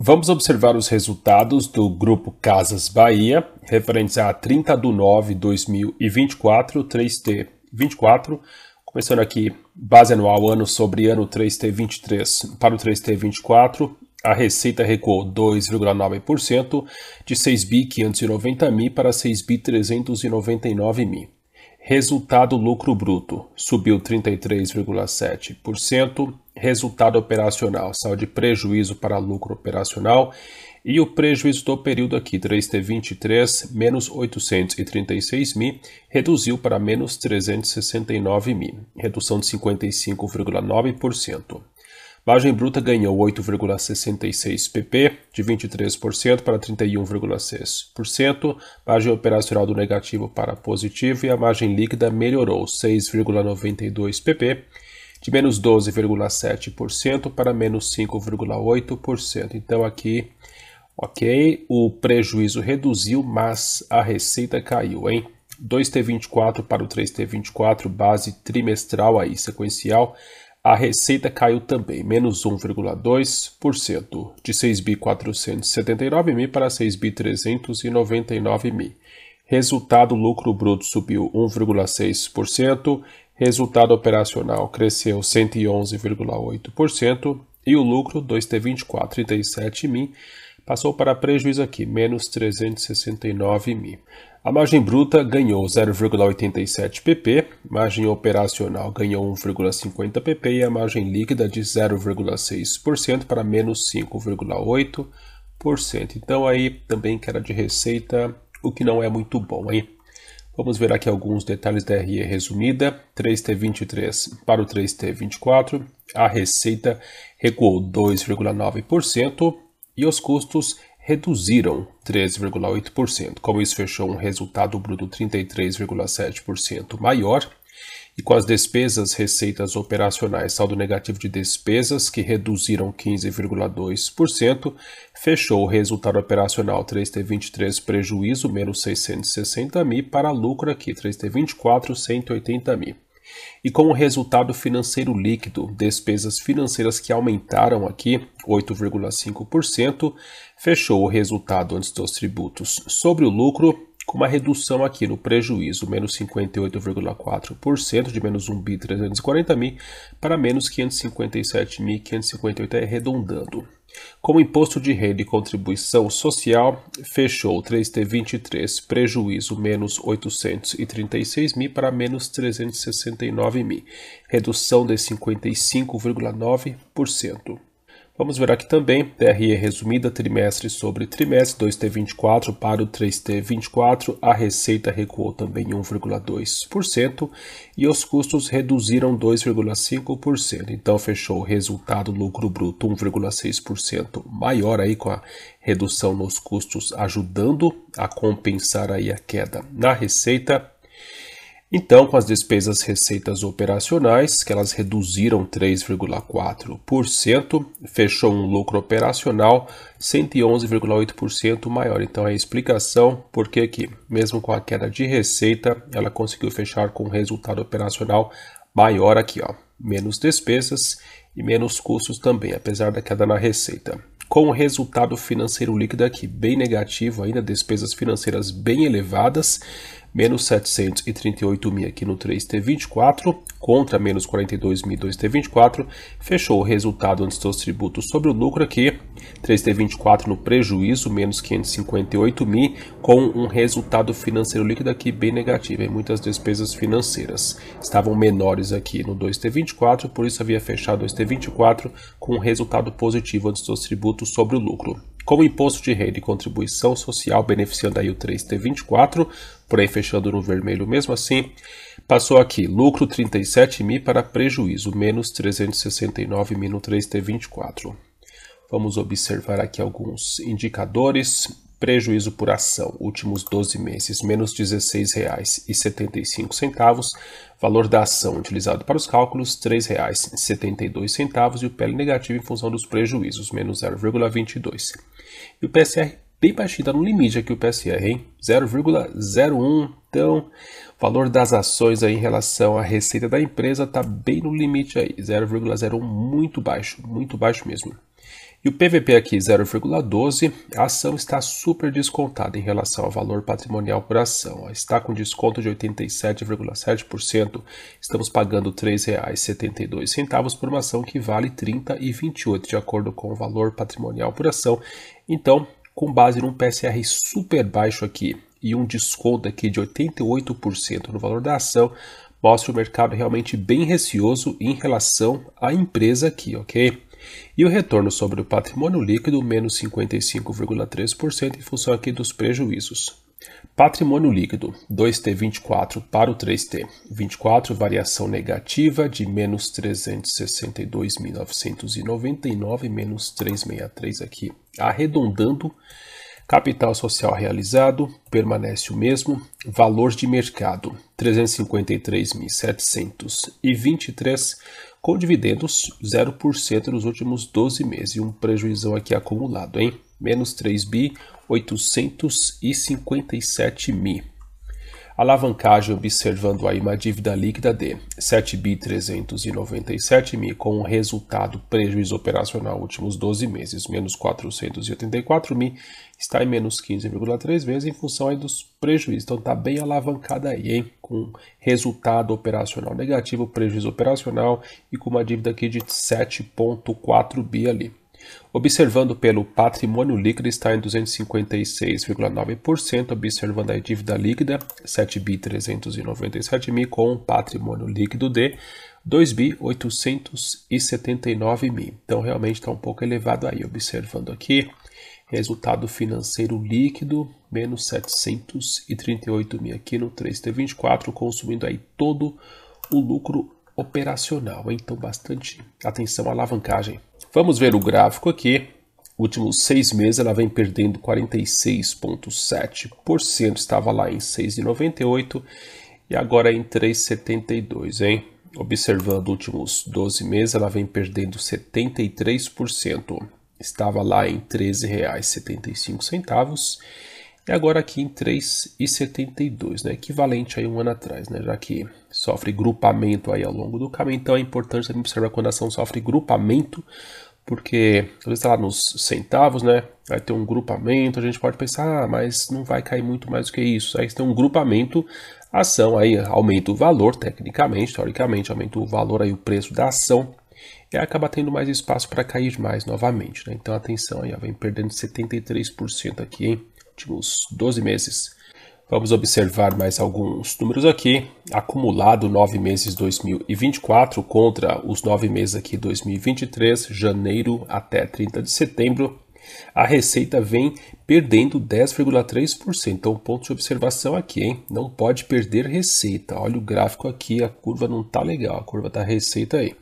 Vamos observar os resultados do grupo Casas Bahia, referentes a 30 de 9 de 2024, 3T 24, começando aqui, base anual ano sobre ano 3T 23 para o 3T 24, a receita recuou 2,9% de 6 mil para 6 399 mil. Resultado lucro bruto subiu 33,7%. Resultado operacional saiu de prejuízo para lucro operacional e o prejuízo do período aqui, 3T23, menos 836 mil, reduziu para menos 369 mil, redução de 55,9%. Margem bruta ganhou 8,66 pp, de 23% para 31,6%. Margem operacional do negativo para positivo e a margem líquida melhorou 6,92 pp, de menos 12,7% para menos 5,8%. Então aqui, ok, o prejuízo reduziu, mas a receita caiu, hein? 2T24 para o 3T24, base trimestral aí, sequencial, a receita caiu também, menos 1,2%, de 6.479.000 para 6.399.000. Resultado lucro bruto subiu 1,6%, resultado operacional cresceu 111,8% e o lucro 2T2437.000 passou para prejuízo aqui, menos 369 mil. A margem bruta ganhou 0,87 pp, margem operacional ganhou 1,50 pp e a margem líquida de 0,6% para menos 5,8%. Então aí também queda de receita, o que não é muito bom, hein? Vamos ver aqui alguns detalhes da RE resumida. 3T23 para o 3T24, a receita recuou 2,9% e os custos reduziram 13,8%. Como isso, fechou um resultado bruto 33,7% maior e com as despesas receitas operacionais saldo negativo de despesas, que reduziram 15,2%, fechou o resultado operacional 3T23 prejuízo menos 660 mil para lucro aqui 3T24 180 mil. E com o resultado financeiro líquido, despesas financeiras que aumentaram aqui 8,5%, fechou o resultado antes dos tributos sobre o lucro com uma redução aqui no prejuízo, menos 58,4% de menos 1 bi 340 mil para menos 557.558 arredondando. É Como imposto de renda e contribuição social, fechou 3T23, prejuízo menos 836 mil para menos 369 mil, redução de 55,9%. Vamos ver aqui também, TRE resumida trimestre sobre trimestre, 2T24 para o 3T24, a receita recuou também 1,2% e os custos reduziram 2,5%. Então fechou o resultado lucro bruto 1,6% maior aí com a redução nos custos ajudando a compensar aí a queda na receita então, com as despesas receitas operacionais, que elas reduziram 3,4%, fechou um lucro operacional 111,8% maior. Então, é a explicação por que, que, mesmo com a queda de receita, ela conseguiu fechar com um resultado operacional maior aqui, ó, menos despesas e menos custos também, apesar da queda na receita. Com o resultado financeiro líquido aqui bem negativo ainda, despesas financeiras bem elevadas, menos 738.000 aqui no 3T24 contra menos 42.000 2T24, fechou o resultado antes dos tributos sobre o lucro aqui, 3T24 no prejuízo, menos 558.000, com um resultado financeiro líquido aqui bem negativo, em muitas despesas financeiras. Estavam menores aqui no 2T24, por isso havia fechado 2T24 com um resultado positivo antes dos tributos sobre o lucro como imposto de renda e contribuição social, beneficiando aí o 3T24, porém fechando no vermelho mesmo assim. Passou aqui, lucro 37 mil para prejuízo, menos 369 mil no 3T24. Vamos observar aqui alguns indicadores. Prejuízo por ação, últimos 12 meses, menos R$ 16,75. Valor da ação utilizado para os cálculos, R$ 3,72. E o PL negativo em função dos prejuízos, menos 0,22. E o PSR bem baixinho, está no limite aqui o PSR, hein? 0,01. Então, valor das ações aí em relação à receita da empresa está bem no limite aí, 0,01, muito baixo, muito baixo mesmo. E o PVP aqui 0,12, a ação está super descontada em relação ao valor patrimonial por ação. Está com desconto de 87,7%. Estamos pagando R$ 3,72 por uma ação que vale R$ 30,28, de acordo com o valor patrimonial por ação. Então, com base num PSR super baixo aqui e um desconto aqui de 88% no valor da ação, mostra o mercado realmente bem receoso em relação à empresa aqui, ok? e o retorno sobre o patrimônio líquido, menos 55,3% em função aqui dos prejuízos. Patrimônio líquido, 2T24 para o 3T. 24, variação negativa de menos 362.999, menos 363 aqui, arredondando Capital social realizado permanece o mesmo. Valor de mercado 353.723 com dividendos 0% nos últimos 12 meses e um prejuízo aqui acumulado, hein? Menos 3 bi 857 mil. Alavancagem observando aí uma dívida líquida de 7 bi mil com um resultado prejuízo operacional últimos 12 meses menos 484 mil está em menos 15,3 vezes em função aí dos prejuízos. Então tá bem alavancada aí, hein? Com resultado operacional negativo, prejuízo operacional e com uma dívida aqui de 7,4 bi ali. Observando pelo patrimônio líquido está em 256,9%, observando a dívida líquida 7 bi mil com um patrimônio líquido de 2 bi mil. Então realmente está um pouco elevado aí, observando aqui resultado financeiro líquido menos 738 mil aqui no 3T24, consumindo aí todo o lucro operacional, então bastante atenção à alavancagem. Vamos ver o gráfico aqui. Últimos seis meses ela vem perdendo 46,7%, estava lá em 6,98% e agora em 3,72%, hein? Observando últimos 12 meses, ela vem perdendo 73%. Estava lá em R$ 13,75 e agora aqui em 3,72, né? Equivalente a um ano atrás, né? Já que sofre grupamento aí ao longo do caminho. Então é importante também observar quando a ação sofre grupamento, porque às vezes está lá nos centavos, né? Vai ter um grupamento, a gente pode pensar, ah, mas não vai cair muito mais do que isso. Aí você tem um grupamento, a ação aí aumenta o valor, tecnicamente, teoricamente, aumenta o valor aí, o preço da ação, e acaba tendo mais espaço para cair mais novamente. Né? Então, atenção aí, ó, vem perdendo 73% aqui em últimos 12 meses. Vamos observar mais alguns números aqui. Acumulado nove meses 2024 contra os nove meses aqui 2023, janeiro até 30 de setembro, a receita vem perdendo 10,3%. Então, ponto de observação aqui, hein? Não pode perder receita. Olha o gráfico aqui, a curva não está legal, a curva da receita aí.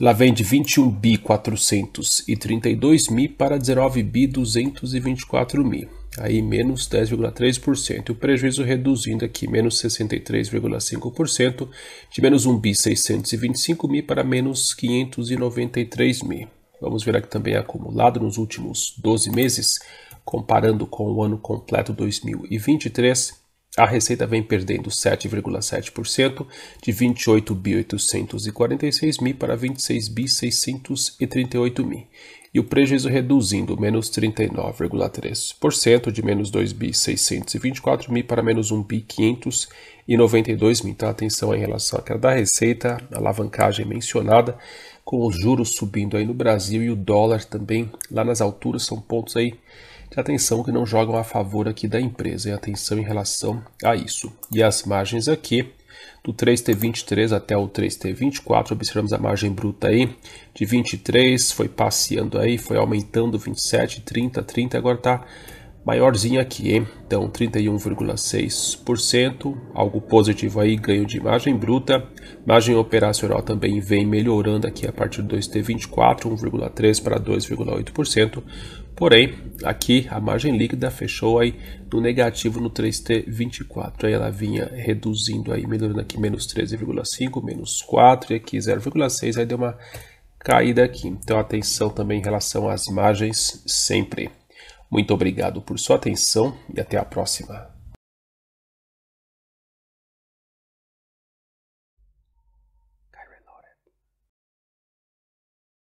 Ela vem de 21 bi 432 mil para 19 bi 224 mil aí menos 10,3%, o prejuízo reduzindo aqui menos 63,5%, de menos 1 625 mil para menos 593 mil. Vamos ver aqui também acumulado nos últimos 12 meses, comparando com o ano completo 2023, a receita vem perdendo 7,7%, de 28.846.000 mil para 26.638.000. mil e o prejuízo reduzindo menos 39,3% de menos 2.624.000 mil para menos 1.592.000. mil. Então, atenção em relação àquela da receita, a alavancagem mencionada, com os juros subindo aí no Brasil e o dólar também lá nas alturas, são pontos aí de atenção que não jogam a favor aqui da empresa. E atenção em relação a isso. E as margens aqui do 3T23 até o 3T24, observamos a margem bruta aí de 23, foi passeando aí, foi aumentando 27, 30, 30, agora está maiorzinho aqui, hein? Então 31,6%, algo positivo aí, ganho de margem bruta. Margem operacional também vem melhorando aqui a partir do 2T24, 1,3 para 2,8%. Porém, aqui a margem líquida fechou aí no negativo no 3T24. Aí ela vinha reduzindo aí, melhorando aqui menos 13,5, menos 4 e aqui 0,6, aí deu uma caída aqui. Então atenção também em relação às margens sempre. Muito obrigado por sua atenção e até a próxima.